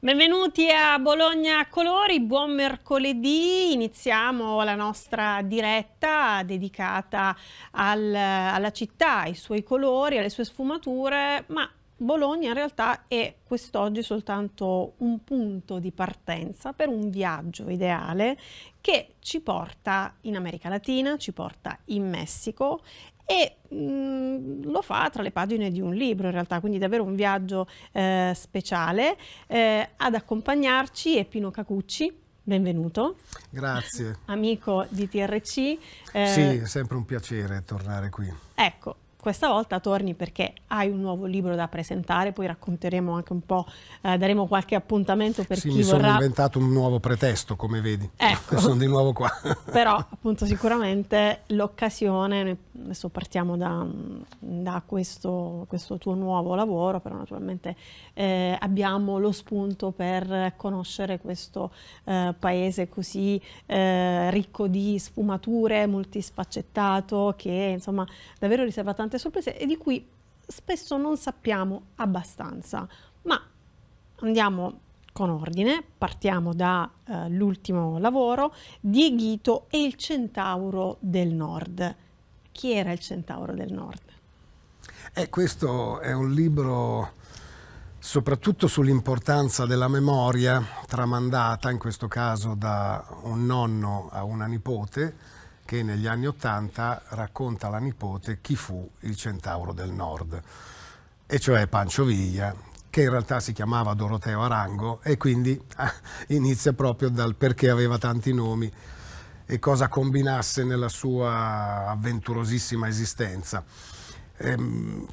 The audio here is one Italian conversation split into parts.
Benvenuti a Bologna Colori, buon mercoledì, iniziamo la nostra diretta dedicata al, alla città, ai suoi colori, alle sue sfumature, ma Bologna in realtà è quest'oggi soltanto un punto di partenza per un viaggio ideale che ci porta in America Latina, ci porta in Messico e mh, mm, lo fa tra le pagine di un libro in realtà, quindi davvero un viaggio eh, speciale. Eh, ad accompagnarci è Pino Cacucci. Benvenuto. Grazie. Amico di TRC. Eh, sì, è sempre un piacere tornare qui. Ecco, questa volta torni perché hai un nuovo libro da presentare, poi racconteremo anche un po', eh, daremo qualche appuntamento per sì, chi mi sono inventato un nuovo pretesto, come vedi. Ecco. sono di nuovo qua. Però appunto sicuramente l'occasione, adesso partiamo da, da questo, questo, tuo nuovo lavoro, però naturalmente eh, abbiamo lo spunto per conoscere questo eh, paese così eh, ricco di sfumature, multisfaccettato, che insomma davvero riserva tanto tante sorprese e di cui spesso non sappiamo abbastanza. Ma andiamo con ordine, partiamo dall'ultimo eh, lavoro, Dieghito e il Centauro del Nord. Chi era il Centauro del Nord? Eh, questo è un libro soprattutto sull'importanza della memoria tramandata, in questo caso da un nonno a una nipote, che negli anni Ottanta racconta alla nipote chi fu il centauro del nord, e cioè Pancio Viglia, che in realtà si chiamava Doroteo Arango e quindi ah, inizia proprio dal perché aveva tanti nomi e cosa combinasse nella sua avventurosissima esistenza. Ehm,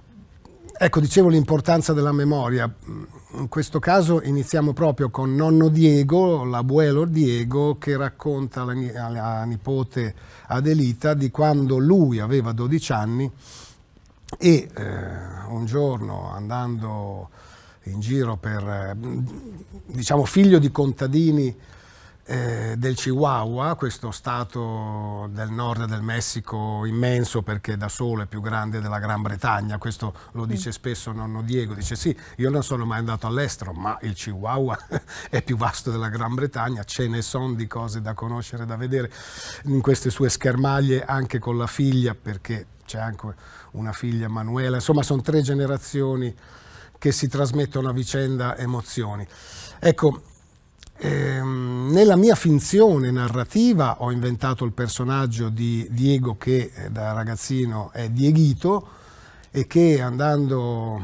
Ecco, dicevo l'importanza della memoria. Mm, in questo caso iniziamo proprio con nonno Diego, l'abuelo Diego, che racconta alla, alla nipote Adelita di quando lui aveva 12 anni e eh, un giorno andando in giro per, eh, diciamo, figlio di contadini eh, del Chihuahua, questo stato del nord del Messico immenso perché da solo è più grande della Gran Bretagna, questo lo dice mm. spesso nonno Diego, dice sì, io non sono mai andato all'estero, ma il Chihuahua è più vasto della Gran Bretagna, ce ne sono di cose da conoscere, da vedere in queste sue schermaglie anche con la figlia perché c'è anche una figlia Manuela, insomma sono tre generazioni che si trasmettono a vicenda emozioni. Ecco, eh, nella mia finzione narrativa ho inventato il personaggio di Diego che eh, da ragazzino è Dieghito e che andando mm,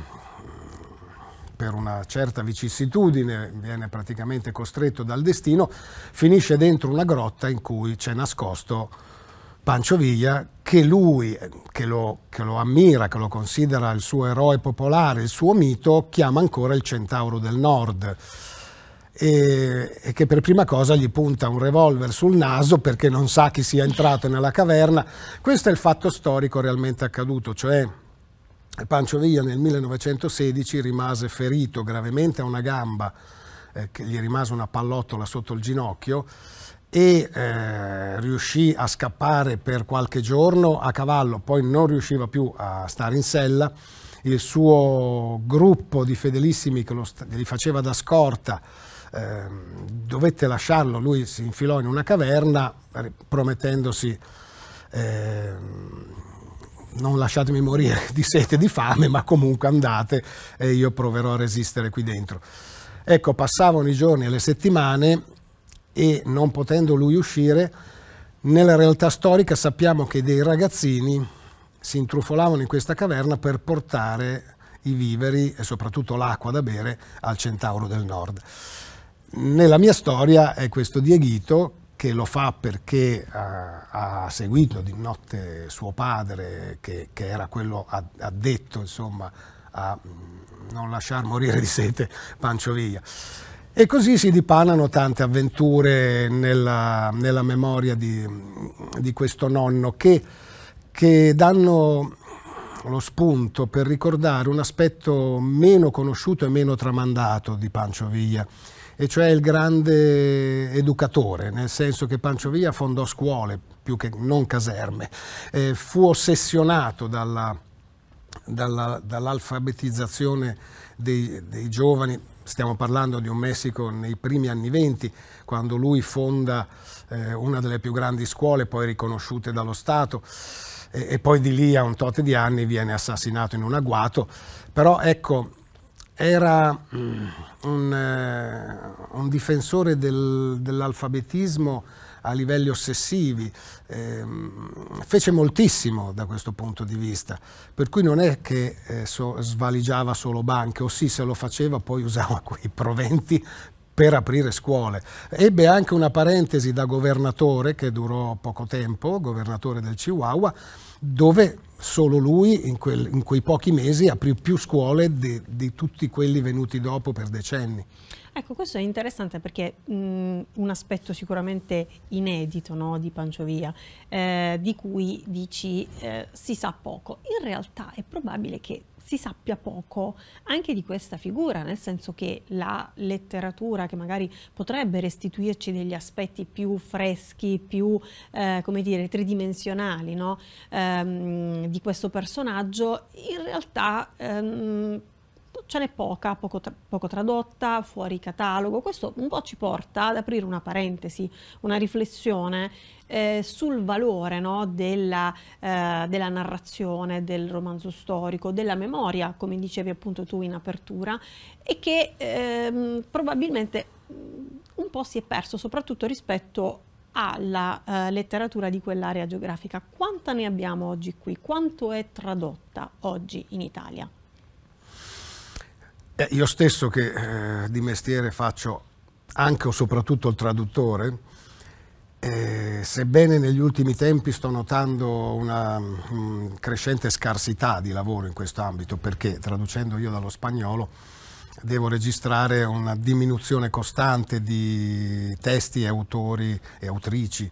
per una certa vicissitudine, viene praticamente costretto dal destino, finisce dentro una grotta in cui c'è nascosto Pancio Villa, che lui, eh, che lo, che lo, ammira, che lo considera il suo eroe popolare, il suo mito, chiama ancora il centauro del nord e, e, che per prima cosa gli punta un revolver sul naso perché non sa chi sia entrato nella caverna. Questo è il fatto storico realmente accaduto, cioè Pancio Villa nel 1916 rimase ferito gravemente a una gamba, eh, che gli rimase una pallottola sotto il ginocchio e eh, riuscì a scappare per qualche giorno a cavallo, poi non riusciva più a stare in sella. Il suo gruppo di fedelissimi che, che gli faceva da scorta Ehm, dovette lasciarlo, lui si infilò in una caverna promettendosi eh, non lasciatemi morire di sete e di fame, ma comunque andate e io proverò a resistere qui dentro. Ecco, passavano i giorni e le settimane e non potendo lui uscire, nella realtà storica sappiamo che dei ragazzini si intrufolavano in questa caverna per portare i viveri e soprattutto l'acqua da bere al centauro del nord nella mia storia è questo Dieghito che lo fa perché ha, eh, ha seguito di notte suo padre, che, che era quello addetto insomma, a mm, non lasciar morire di sete Pancioviglia. E così si dipanano tante avventure nella, nella memoria di, di, questo nonno che, che, danno lo spunto per ricordare un aspetto meno conosciuto e meno tramandato di Pancioviglia. Viglia e cioè il grande educatore, nel senso che Pancio Villa fondò scuole più che non caserme, eh, fu ossessionato dalla, dalla, dall'alfabetizzazione dei, dei giovani, stiamo parlando di un Messico nei primi anni venti, quando lui fonda eh, una delle più grandi scuole poi riconosciute dallo Stato e, e, poi di lì a un tot di anni viene assassinato in un agguato, però ecco era mm, un, eh, un difensore del, dell'alfabetismo a livelli ossessivi, eh, fece moltissimo da questo punto di vista, per cui non è che eh, so, svaligiava solo banche, o sì se lo faceva poi usava quei proventi per aprire scuole. Ebbe anche una parentesi da governatore che durò poco tempo, governatore del Chihuahua, dove solo lui in, quel, in, quei pochi mesi aprì più scuole di, di, tutti quelli venuti dopo per decenni. Ecco, questo è interessante perché mh, un aspetto sicuramente inedito no, di Panciovia, eh, di cui dici eh, si sa poco, in realtà è probabile che si sappia poco anche di questa figura, nel senso che la letteratura che magari potrebbe restituirci degli aspetti più freschi, più eh, come dire tridimensionali no? ehm, di questo personaggio, in realtà ehm, ce n'è poca, poco, tra poco tradotta, fuori catalogo. Questo un po' ci porta ad aprire una parentesi, una riflessione eh, sul valore no, della, eh, della, narrazione, del romanzo storico, della memoria, come dicevi appunto tu in apertura, e che ehm, probabilmente un po' si è perso, soprattutto rispetto alla eh, letteratura di quell'area geografica. Quanta ne abbiamo oggi qui? Quanto è tradotta oggi in Italia? Eh, io stesso che eh, di mestiere faccio anche o soprattutto il traduttore, eh, sebbene negli ultimi tempi sto notando una mh, mm, crescente scarsità di lavoro in questo ambito, perché traducendo io dallo spagnolo devo registrare una diminuzione costante di testi e autori e autrici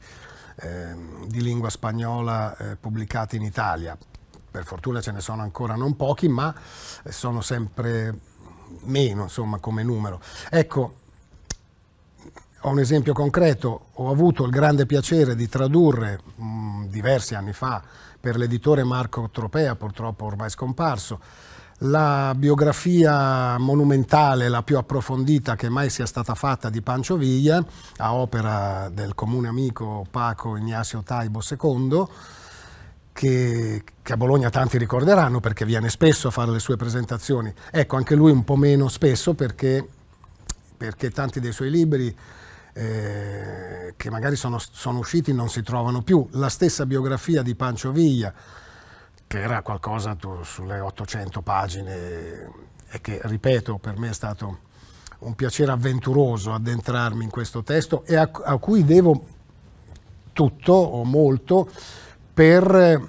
eh, di lingua spagnola eh, pubblicati in Italia. Per fortuna ce ne sono ancora non pochi, ma sono sempre meno, insomma, come numero. Ecco, ho un esempio concreto, ho avuto il grande piacere di tradurre mh, diversi anni fa per l'editore Marco Tropea, purtroppo ormai scomparso, la biografia monumentale, la più approfondita che mai sia stata fatta di Pancio Viglia, a opera del comune amico Paco Ignacio Taibo II, che, che, a Bologna tanti ricorderanno perché viene spesso a fare le sue presentazioni. Ecco, anche lui un po' meno spesso perché, perché tanti dei suoi libri eh, che magari sono, sono, usciti non si trovano più. La stessa biografia di Pancio Viglia, che era qualcosa sulle 800 pagine e che, ripeto, per me è stato un piacere avventuroso addentrarmi in questo testo e a, a cui devo tutto o molto per eh,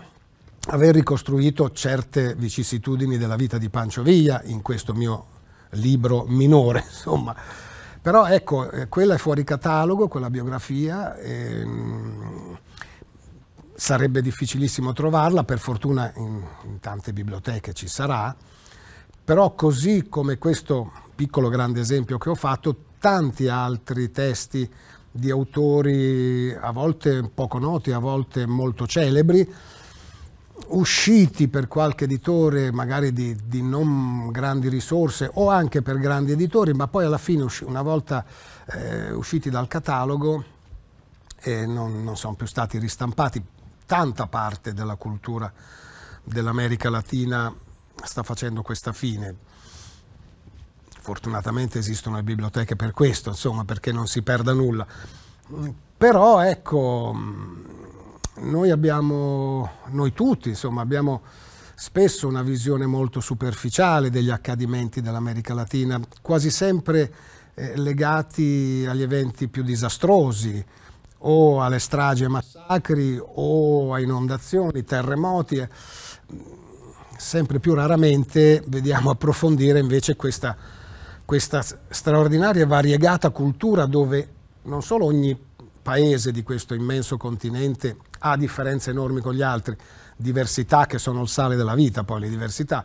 aver ricostruito certe vicissitudini della vita di Pancio Villa in questo mio libro minore, insomma. Però ecco, eh, quella è fuori catalogo, quella biografia, ehm, sarebbe difficilissimo trovarla, per fortuna in, in tante biblioteche ci sarà, però così come questo piccolo grande esempio che ho fatto, tanti altri testi di autori a volte poco noti, a volte molto celebri, usciti per qualche editore magari di, di, non grandi risorse o anche per grandi editori, ma poi alla fine una volta eh, usciti dal catalogo eh, non, non sono più stati ristampati. Tanta parte della cultura dell'America Latina sta facendo questa fine fortunatamente esistono le biblioteche per questo, insomma, perché non si perda nulla. Però ecco, noi abbiamo, noi tutti, insomma, abbiamo spesso una visione molto superficiale degli accadimenti dell'America Latina, quasi sempre eh, legati agli eventi più disastrosi, o alle stragi e massacri o a inondazioni, terremoti. Mm, sempre più raramente vediamo approfondire invece questa questa straordinaria e variegata cultura dove non solo ogni paese di questo immenso continente ha differenze enormi con gli altri, diversità che sono il sale della vita, poi le diversità,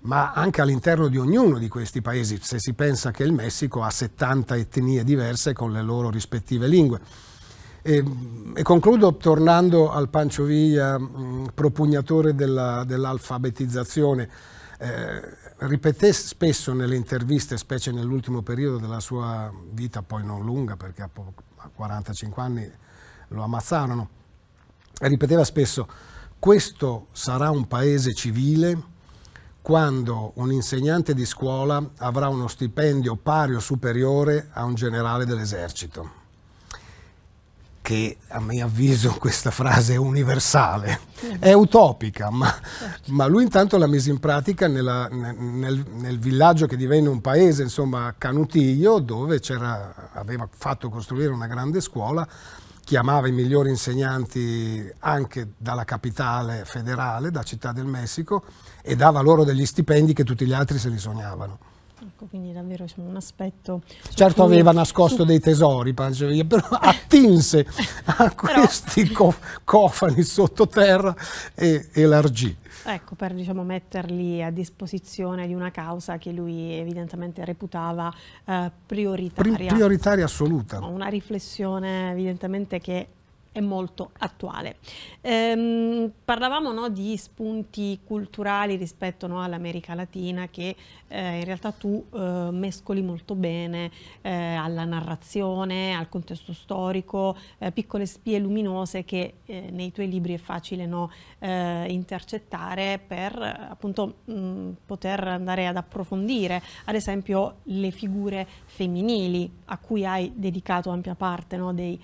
ma anche all'interno di ognuno di questi paesi, se si pensa che il Messico ha 70 etnie diverse con le loro rispettive lingue. E, ehm, e concludo tornando al Pancio Villa, propugnatore dell'alfabetizzazione. Dell eh, ripeté spesso nelle interviste, specie nell'ultimo periodo della sua vita, poi non lunga perché a, 45 anni lo ammazzarono, ripeteva spesso questo sarà un paese civile quando un insegnante di scuola avrà uno stipendio pari o superiore a un generale dell'esercito che a mio avviso questa frase è universale, è utopica, ma, ma lui intanto l'ha mise in pratica nella, nel, nel, villaggio che divenne un paese, insomma Canutiglio, dove aveva fatto costruire una grande scuola, chiamava i migliori insegnanti anche dalla capitale federale, da Città del Messico, e dava loro degli stipendi che tutti gli altri se li sognavano. Ecco, quindi davvero c'è un aspetto... Certo aveva nascosto su... dei tesori, però attinse a questi però... cofani sottoterra e elargì. Ecco, per diciamo, metterli a disposizione di una causa che lui evidentemente reputava eh, prioritaria. Pri prioritaria assoluta. Una riflessione evidentemente che è molto attuale. Ehm, parlavamo no, di spunti culturali rispetto no, all'America Latina che eh, in realtà tu eh, mescoli molto bene eh, alla narrazione, al contesto storico, eh, piccole spie luminose che eh, nei tuoi libri è facile no, eh, intercettare per appunto mh, mm, poter andare ad approfondire ad esempio le figure femminili a cui hai dedicato ampia parte dei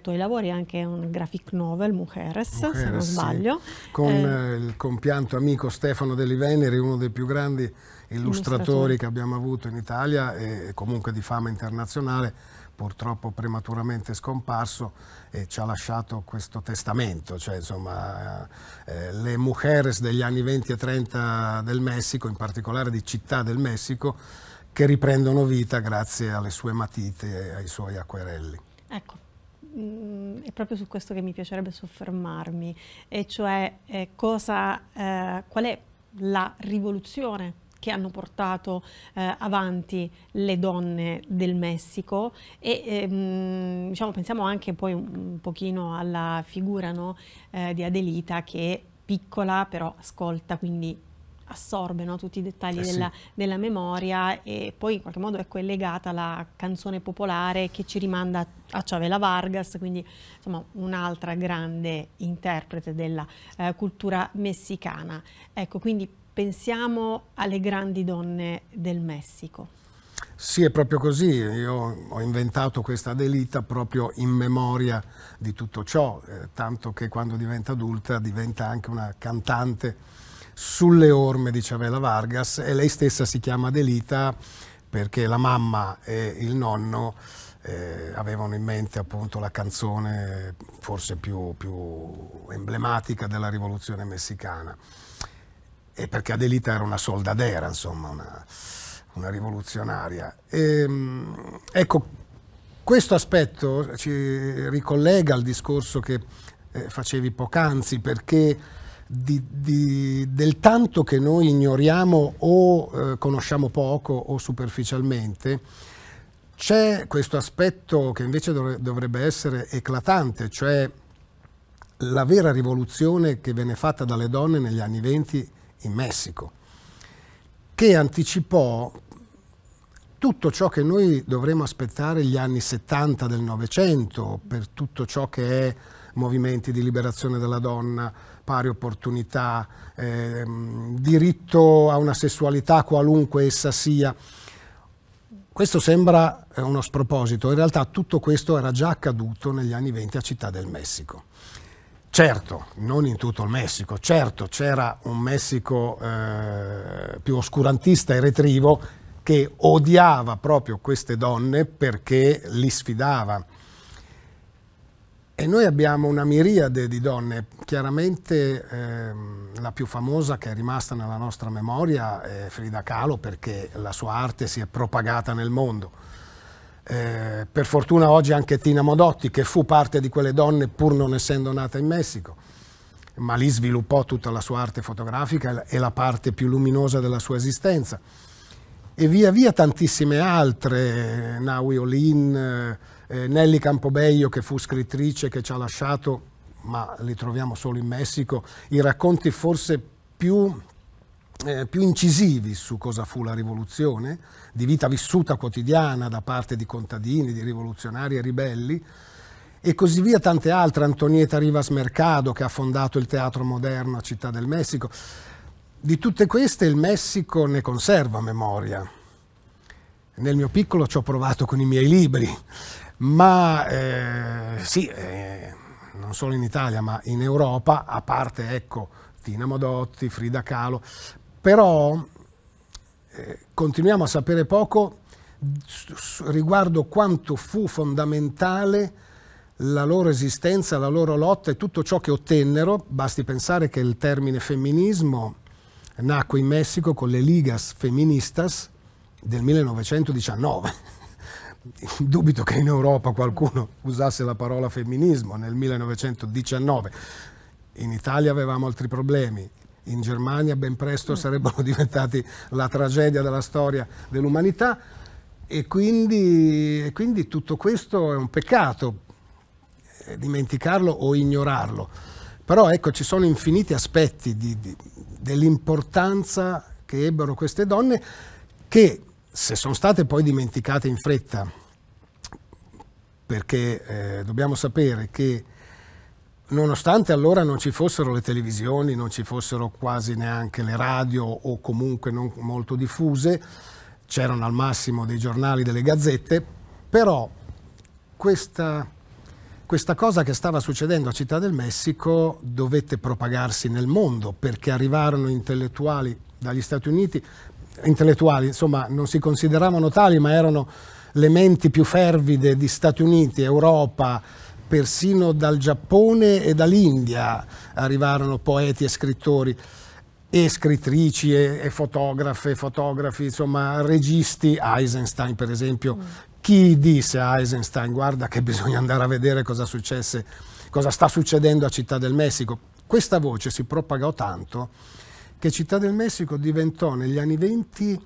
tuoi lavori anche un graphic novel, Mujeres, Mujeres se non sbaglio. Sì. Con eh, eh, il compianto amico Stefano Deli Veneri, uno dei più grandi illustratori, illustratori che abbiamo avuto in Italia e comunque di fama internazionale purtroppo prematuramente scomparso e ci ha lasciato questo testamento, cioè insomma eh, eh le mujeres degli anni 20 e 30 del Messico, in particolare di città del Messico, che riprendono vita grazie alle sue matite e ai suoi acquerelli. Ecco, mh, mm, è proprio su questo che mi piacerebbe soffermarmi, e cioè eh, cosa, eh, qual è la rivoluzione che hanno portato eh, avanti le donne del Messico e ehm, diciamo, pensiamo anche poi un, un pochino alla figura no, eh, di Adelita che piccola però ascolta, quindi assorbe no, tutti i dettagli eh della, sì. della, memoria e poi in qualche modo è collegata alla canzone popolare che ci rimanda a Chavela Vargas, quindi insomma un'altra grande interprete della eh, cultura messicana. Ecco, quindi pensiamo alle grandi donne del Messico. Sì, è proprio così. Io ho inventato questa delita proprio in memoria di tutto ciò, eh, tanto che quando diventa adulta diventa anche una cantante sulle orme di Chavela Vargas e lei stessa si chiama Delita perché la mamma e il nonno eh, avevano in mente appunto la canzone forse più, più emblematica della rivoluzione messicana e perché Adelita era una soldadera, insomma, una, una rivoluzionaria. E, ehm, ecco, questo aspetto ci ricollega al discorso che eh, facevi poc'anzi, perché di, di, del tanto che noi ignoriamo o eh, conosciamo poco o superficialmente, c'è questo aspetto che invece dovrebbe essere eclatante, cioè la vera rivoluzione che venne fatta dalle donne negli anni 20 in Messico, che anticipò tutto ciò che noi dovremmo aspettare gli anni 70 del Novecento, per tutto ciò che è movimenti di liberazione della donna, pari opportunità, ehm, diritto a una sessualità qualunque essa sia. Questo sembra eh, uno sproposito, in realtà tutto questo era già accaduto negli anni 20 a Città del Messico. Certo, non in tutto il Messico, certo c'era un Messico eh, più oscurantista e retrivo che odiava proprio queste donne perché li sfidava e noi abbiamo una miriade di donne, chiaramente ehm, la più famosa che è rimasta nella nostra memoria è Frida Kahlo perché la sua arte si è propagata nel mondo. Eh, per fortuna oggi anche Tina Modotti che fu parte di quelle donne pur non essendo nata in Messico, ma lì sviluppò tutta la sua arte fotografica e la parte più luminosa della sua esistenza. E via via tantissime altre, eh, Naui Olin... Eh, eh, Nelly Campobello, che fu scrittrice che ci ha lasciato, ma li troviamo solo in Messico, i racconti forse più eh, più incisivi su cosa fu la rivoluzione, di vita vissuta quotidiana da parte di contadini, di rivoluzionari e ribelli, e così via tante altre, Antonieta Rivas Mercado che ha fondato il Teatro Moderno a Città del Messico. Di tutte queste il Messico ne conserva memoria. Nel mio piccolo ci ho provato con i miei libri ma eh, sì, eh, non solo in Italia ma in Europa, a parte ecco, Tina Modotti, Frida Kahlo, però eh, continuiamo a sapere poco riguardo quanto fu fondamentale la loro esistenza, la loro lotta e tutto ciò che ottennero, basti pensare che il termine femminismo nacque in Messico con le ligas feministas del 1919. dubito che in Europa qualcuno usasse la parola femminismo nel 1919. In Italia avevamo altri problemi, in Germania ben presto mm. sarebbero diventati la tragedia della storia dell'umanità e quindi, e quindi tutto questo è un peccato, eh, dimenticarlo o ignorarlo. Però ecco, ci sono infiniti aspetti dell'importanza che ebbero queste donne che se sono state poi dimenticate in fretta, perché eh, dobbiamo sapere che nonostante allora non ci fossero le televisioni, non ci fossero quasi neanche le radio o comunque non molto diffuse, c'erano al massimo dei giornali, delle gazzette, però questa, questa cosa che stava succedendo a Città del Messico dovette propagarsi nel mondo perché arrivarono intellettuali dagli Stati Uniti, intellettuali, insomma non si consideravano tali, ma erano le menti più fervide di Stati Uniti, Europa, persino dal Giappone e dall'India arrivarono poeti e scrittori e scrittrici e, e fotografe, fotografi, insomma registi, Eisenstein per esempio, mm. chi disse a Eisenstein guarda che bisogna andare a vedere cosa, successe, cosa sta succedendo a Città del Messico. Questa voce si propagò tanto che Città del Messico diventò negli anni 20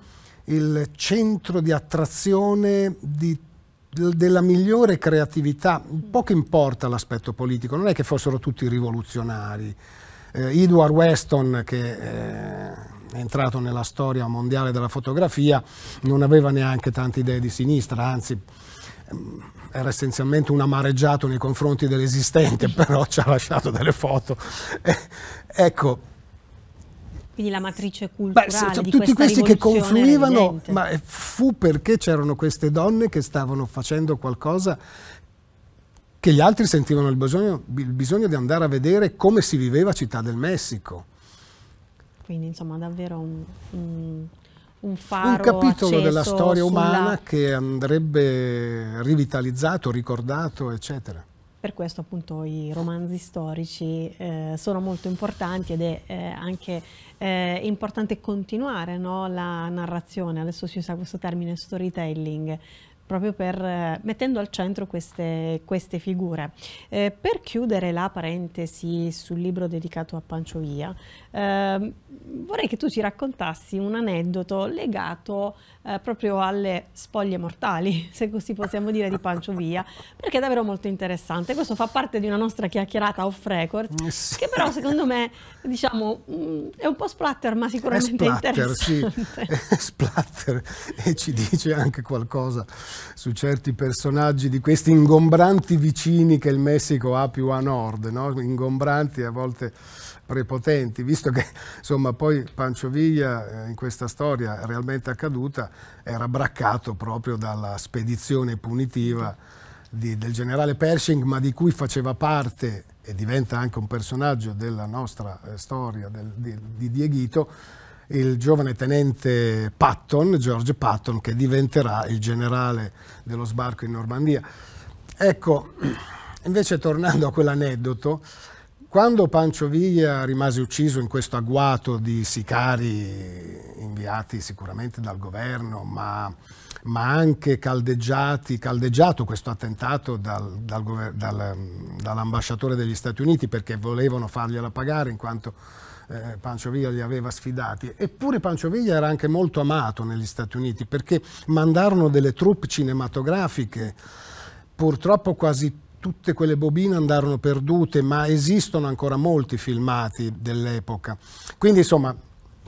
il centro di attrazione di della migliore creatività, poco importa l'aspetto politico, non è che fossero tutti rivoluzionari. Eh, Edward Weston, che eh, è entrato nella storia mondiale della fotografia, non aveva neanche tante idee di sinistra, anzi ehm, era essenzialmente un amareggiato nei confronti dell'esistente, però ci ha lasciato delle foto. Eh, ecco, quindi la matrice culturale Beh, se, cioè, Tutti questi che confluivano, ma fu perché c'erano queste donne che stavano facendo qualcosa che gli altri sentivano il bisogno, il bisogno di andare a vedere come si viveva Città del Messico. Quindi insomma davvero un, un un, un capitolo della storia umana che andrebbe rivitalizzato, ricordato, eccetera. Per questo appunto i romanzi storici eh, sono molto importanti ed è eh, anche eh, importante continuare no, la narrazione, adesso si usa questo termine storytelling, proprio per, eh, mettendo al centro queste, queste figure. Eh, per chiudere la parentesi sul libro dedicato a Panciovia, eh, vorrei che tu ci raccontassi un aneddoto legato eh, proprio alle spoglie mortali, se così possiamo dire, di Panciovia, perché è davvero molto interessante. Questo fa parte di una nostra chiacchierata off record, yes. Mm, che però secondo me diciamo, mm, è un po' splatter, ma sicuramente è splatter, interessante. Sì. È splatter e ci dice anche qualcosa su certi personaggi di questi ingombranti vicini che il Messico ha più a nord, no? ingombranti a volte prepotenti, visto che insomma poi Pancioviglia eh, in questa storia realmente accaduta era braccato proprio dalla spedizione punitiva di, del generale Pershing, ma di cui faceva parte e diventa anche un personaggio della nostra eh, storia del, di, di Dieghito, il giovane tenente Patton, George Patton, che diventerà il generale dello sbarco in Normandia. Ecco, invece tornando a quell'aneddoto, quando Pancio Viglia rimase ucciso in questo agguato di sicari inviati sicuramente dal governo, ma, ma anche caldeggiato questo attentato dal, dal, dal, dall'ambasciatore degli Stati Uniti perché volevano fargliela pagare in quanto eh, Pancio Villa li aveva sfidati. Eppure Pancio Villa era anche molto amato negli Stati Uniti perché mandarono delle troupe cinematografiche. Purtroppo quasi tutte quelle bobine andarono perdute, ma esistono ancora molti filmati dell'epoca. Quindi insomma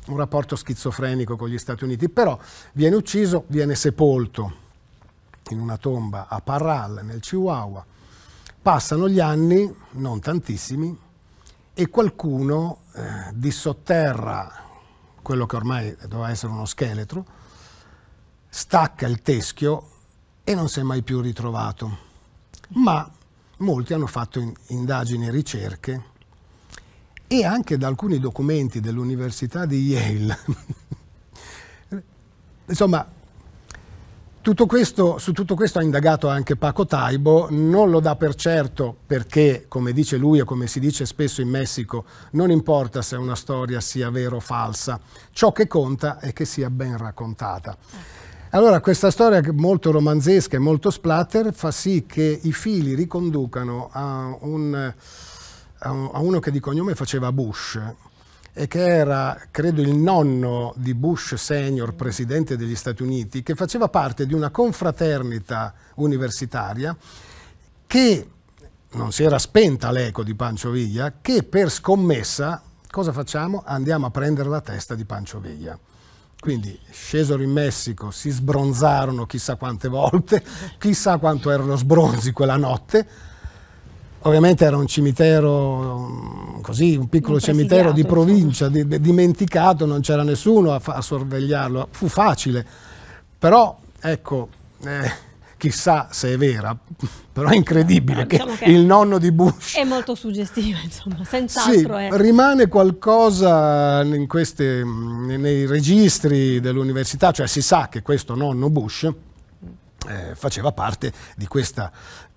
un rapporto schizofrenico con gli Stati Uniti, però viene ucciso, viene sepolto in una tomba a Parral, nel Chihuahua. Passano gli anni, non tantissimi, e qualcuno eh, dissotterra quello che ormai doveva essere uno scheletro, stacca il teschio e non si è mai più ritrovato. Ma molti hanno fatto in, indagini e ricerche e anche da alcuni documenti dell'Università di Yale. Insomma, tutto questo, su tutto questo ha indagato anche Paco Taibo, non lo dà per certo perché, come dice lui e come si dice spesso in Messico, non importa se una storia sia vera o falsa, ciò che conta è che sia ben raccontata. Allora, questa storia molto romanzesca e molto splatter fa sì che i fili riconducano a, un, a uno che di cognome faceva Bush, e che era, credo, il nonno di Bush senior, presidente degli Stati Uniti, che faceva parte di una confraternita universitaria che non si era spenta l'eco di Pancio Viglia, che per scommessa, cosa facciamo? Andiamo a prendere la testa di Pancio Viglia. Quindi scesero in Messico, si sbronzarono chissà quante volte, chissà quanto erano sbronzi quella notte, Ovviamente era un cimitero mm, così, un piccolo cimitero di provincia, di, di, dimenticato, non c'era nessuno a, a, sorvegliarlo, fu facile. Però, ecco, eh, chissà se è vera, però è incredibile diciamo che, che, il nonno di Bush... È molto suggestivo, insomma, senz'altro sì, è... rimane qualcosa queste, mm, nei registri dell'università, cioè si sa che questo nonno Bush... Eh, faceva parte di questa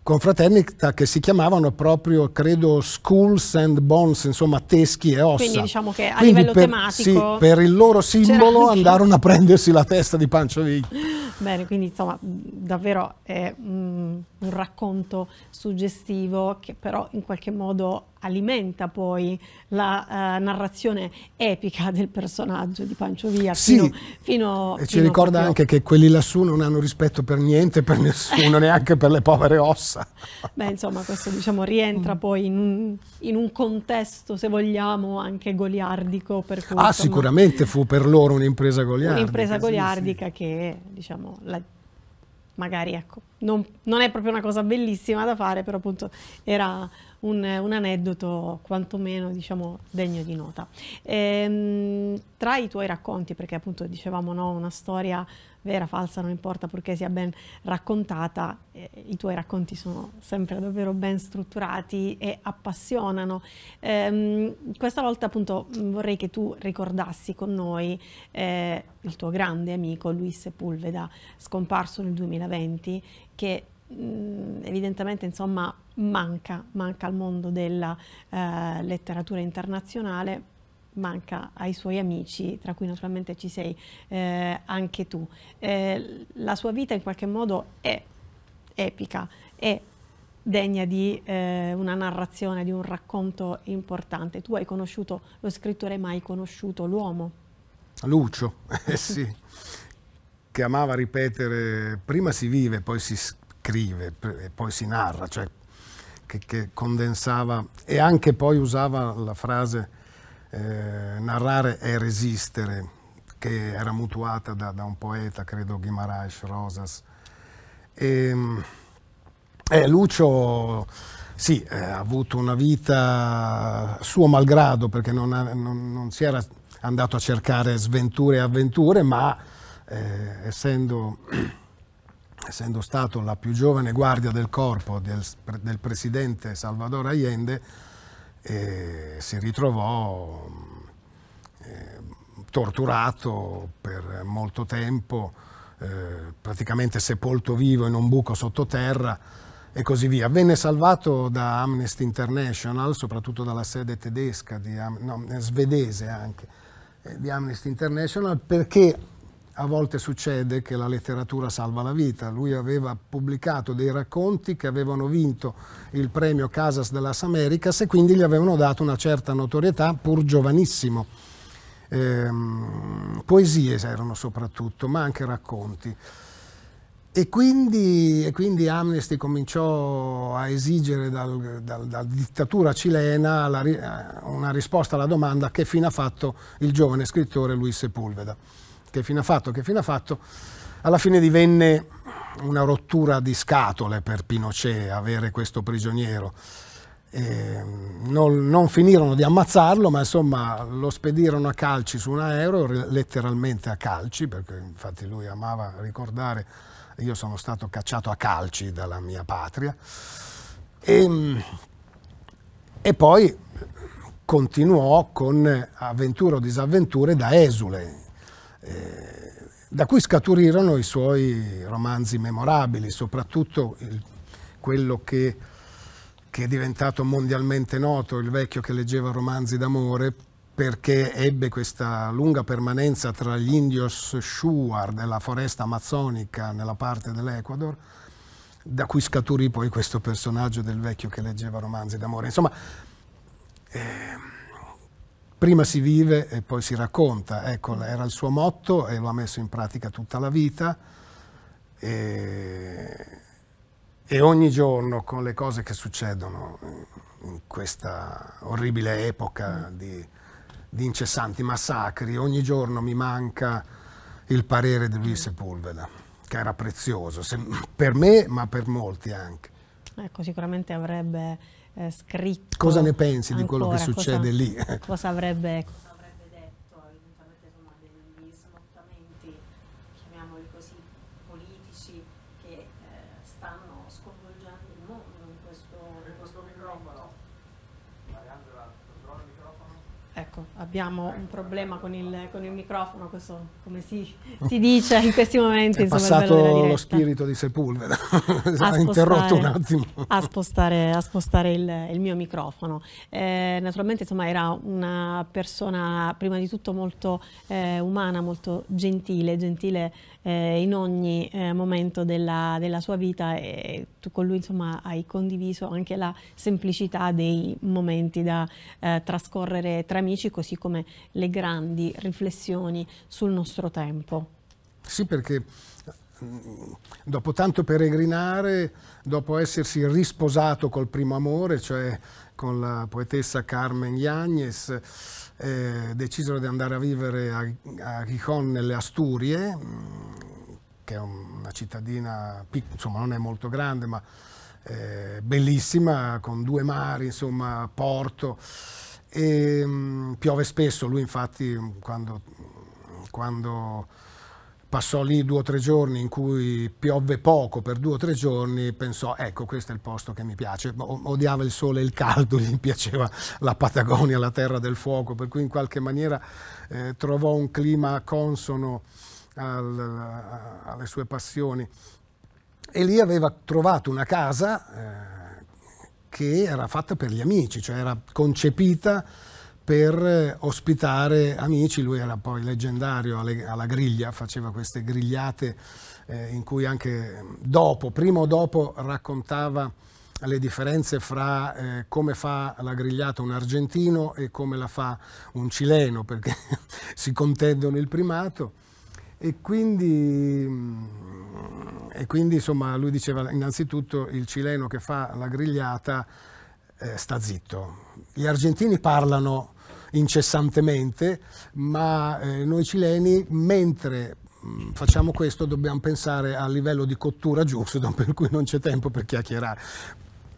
confraternita che si chiamavano proprio, credo, Schools and Bones, insomma teschi e ossa. Quindi diciamo che a Quindi livello per, tematico... Sì, per il loro simbolo andarono a prendersi la testa di Pancio Panciovigli. Bene, quindi insomma davvero è mm, un racconto suggestivo che però in qualche modo alimenta poi la uh, narrazione epica del personaggio di Pancio Via. Sì, fino, fino, e ci fino ricorda proprio... anche che quelli lassù non hanno rispetto per niente, per nessuno, neanche per le povere ossa. Beh, insomma, questo diciamo rientra mm. poi in un, in un, contesto, se vogliamo, anche goliardico. Per cui, ah, insomma, sicuramente fu per loro un'impresa goliardica. Un'impresa goliardica sì, sì. che, diciamo, la, magari ecco non, non, è proprio una cosa bellissima da fare, però appunto era un, un aneddoto quantomeno diciamo, degno di nota. Ehm, tra i tuoi racconti, perché appunto dicevamo no, una storia vera, falsa, non importa purché sia ben raccontata, eh, i tuoi racconti sono sempre davvero ben strutturati e appassionano. Ehm, questa volta appunto vorrei che tu ricordassi con noi eh, il tuo grande amico Luis Sepulveda, scomparso nel 2020, che mm, evidentemente insomma manca, manca al mondo della eh, letteratura internazionale, manca ai suoi amici, tra cui naturalmente ci sei eh, anche tu. Eh, la sua vita in qualche modo è epica, è degna di eh, una narrazione, di un racconto importante. Tu hai conosciuto lo scrittore, ma hai conosciuto l'uomo. Lucio, eh sì, che amava ripetere prima si vive, poi si scrive, poi si narra, cioè che, che condensava e anche poi usava la frase eh, narrare è resistere, che era mutuata da, da un poeta, credo Guimarães Rosas. E, ehm, eh, Lucio sì, eh, ha avuto una vita suo malgrado perché non, ha, non, non si era andato a cercare sventure e avventure, ma eh, essendo, essendo, stato la più giovane guardia del corpo del, del presidente Salvador Allende, eh, si ritrovò eh, torturato per molto tempo, eh, praticamente sepolto vivo in un buco sottoterra e così via. Venne salvato da Amnesty International, soprattutto dalla sede tedesca, di, no, svedese anche, eh, di Amnesty International, perché a volte succede che la letteratura salva la vita. Lui aveva pubblicato dei racconti che avevano vinto il premio Casas de las Americas e quindi gli avevano dato una certa notorietà pur giovanissimo. Eh, poesie erano soprattutto, ma anche racconti. E quindi, e quindi, Amnesty cominciò a esigere dal, dal, dalla dittatura cilena la, una risposta alla domanda che fine ha fatto il giovane scrittore Luis Sepulveda che fine ha fatto, che fine ha fatto, alla fine divenne una rottura di scatole per Pinochet avere questo prigioniero. Non, non, finirono di ammazzarlo, ma insomma lo spedirono a calci su un aereo, letteralmente a calci, perché infatti lui amava ricordare, io sono stato cacciato a calci dalla mia patria. E, ehm, e poi continuò con avventure o disavventure da esule, eh, da cui scaturirono i suoi romanzi memorabili, soprattutto il, quello che, che è diventato mondialmente noto, il vecchio che leggeva romanzi d'amore, perché ebbe questa lunga permanenza tra gli indios Shuar della foresta amazzonica nella parte dell'Ecuador, da cui scaturì poi questo personaggio del vecchio che leggeva romanzi d'amore. Insomma, eh, prima si vive e poi si racconta, ecco, era il suo motto e lo ha messo in pratica tutta la vita e, e ogni giorno con le cose che succedono in questa orribile epoca mm. di, di incessanti massacri, ogni giorno mi manca il parere di Luis Sepulveda, mm. che era prezioso se, per me ma per molti anche. Ecco, sicuramente avrebbe eh, scritto. Cosa ne pensi ancora, di quello che succede cosa, lì? Cosa avrebbe abbiamo un problema con il, con il microfono, questo come si, si, dice in questi momenti. È insomma, passato lo spirito di Sepulveda, ha interrotto un attimo. A spostare, a spostare il, il, mio microfono. Eh, naturalmente insomma, era una persona prima di tutto molto eh, umana, molto gentile, gentile eh, in ogni eh, momento della, della, sua vita e tu con lui insomma hai condiviso anche la semplicità dei momenti da eh, trascorrere tra amici così come le grandi riflessioni sul nostro tempo. Sì perché Mm, dopo tanto peregrinare, dopo essersi risposato col primo amore, cioè con la poetessa Carmen Yáñez, eh, decisero di andare a vivere a, a Gijón nelle Asturie, mm, che è una cittadina, insomma non è molto grande, ma eh, bellissima, con due mari, insomma, porto. E, mh, mm, piove spesso, lui infatti quando, quando passò lì due o tre giorni in cui piovve poco per due o tre giorni, pensò ecco questo è il posto che mi piace, odiava il sole e il caldo, gli piaceva la Patagonia, la terra del fuoco, per cui in qualche maniera eh, trovò un clima consono al, alle sue passioni. E lì aveva trovato una casa eh, che era fatta per gli amici, cioè era concepita per eh, ospitare amici, lui era poi leggendario alle, alla griglia, faceva queste grigliate eh, in cui anche dopo, prima o dopo raccontava le differenze fra eh, come fa la grigliata un argentino e come la fa un cileno, perché si contendono il primato. E quindi, mm, e quindi, insomma, lui diceva innanzitutto il cileno che fa la grigliata eh, sta zitto. Gli argentini parlano incessantemente, ma eh, noi cileni, mentre mh, mm, facciamo questo, dobbiamo pensare al livello di cottura giusto, per cui non c'è tempo per chiacchierare.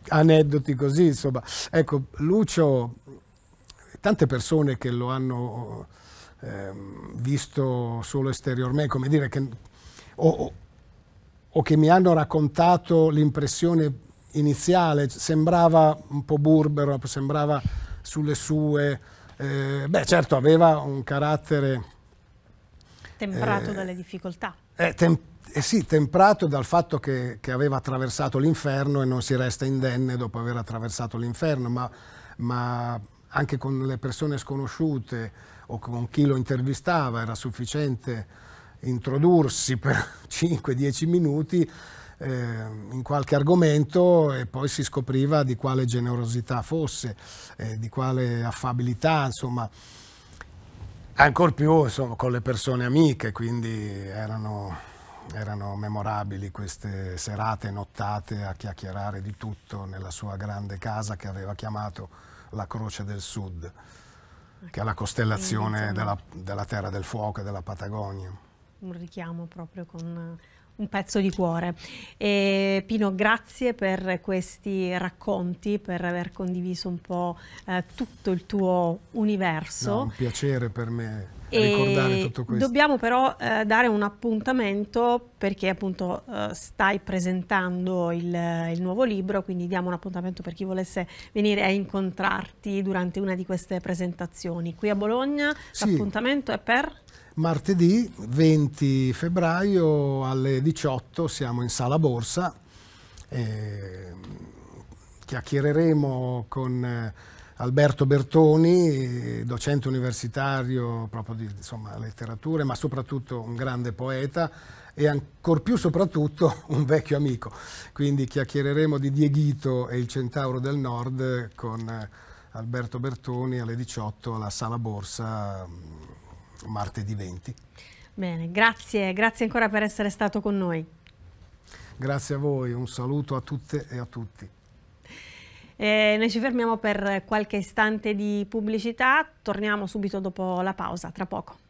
Aneddoti così, insomma. Ecco, Lucio, tante persone che lo hanno eh, visto solo esteriormente, come dire, che, o, o, o che mi hanno raccontato l'impressione iniziale, sembrava un po' burbero, sembrava sulle sue, eh, beh, certo, aveva un carattere... Temprato eh, dalle difficoltà. Eh, tem eh sì, temprato dal fatto che, che aveva attraversato l'inferno e non si resta indenne dopo aver attraversato l'inferno, ma, ma anche con le persone sconosciute o con chi lo intervistava era sufficiente introdursi per 5-10 minuti eh, in qualche argomento e poi si scopriva di quale generosità fosse, eh, di quale affabilità, insomma, ancor più insomma, con le persone amiche, quindi erano, erano memorabili queste serate nottate a chiacchierare di tutto nella sua grande casa che aveva chiamato la Croce del Sud che è la costellazione della, della Terra del Fuoco e della Patagonia. Un richiamo proprio con un pezzo di cuore. E Pino, grazie per questi racconti, per aver condiviso un po' eh, tutto il tuo universo. No, un piacere per me ricordare e tutto questo. Dobbiamo però eh, dare un appuntamento perché appunto eh, stai presentando il, il, nuovo libro, quindi diamo un appuntamento per chi volesse venire a incontrarti durante una di queste presentazioni. Qui a Bologna sì. l'appuntamento è per... Martedì 20 febbraio alle 18 siamo in Sala Borsa, e mm, chiacchiereremo con eh, Alberto Bertoni, docente universitario proprio di insomma, letterature, ma soprattutto un grande poeta e ancor più soprattutto un vecchio amico. Quindi chiacchiereremo di Dieghito e il Centauro del Nord con eh, Alberto Bertoni alle 18 alla Sala Borsa mm, martedì 20. Bene, grazie, grazie ancora per essere stato con noi. Grazie a voi, un saluto a tutte e a tutti. Eh, noi ci fermiamo per qualche istante di pubblicità, torniamo subito dopo la pausa, tra poco.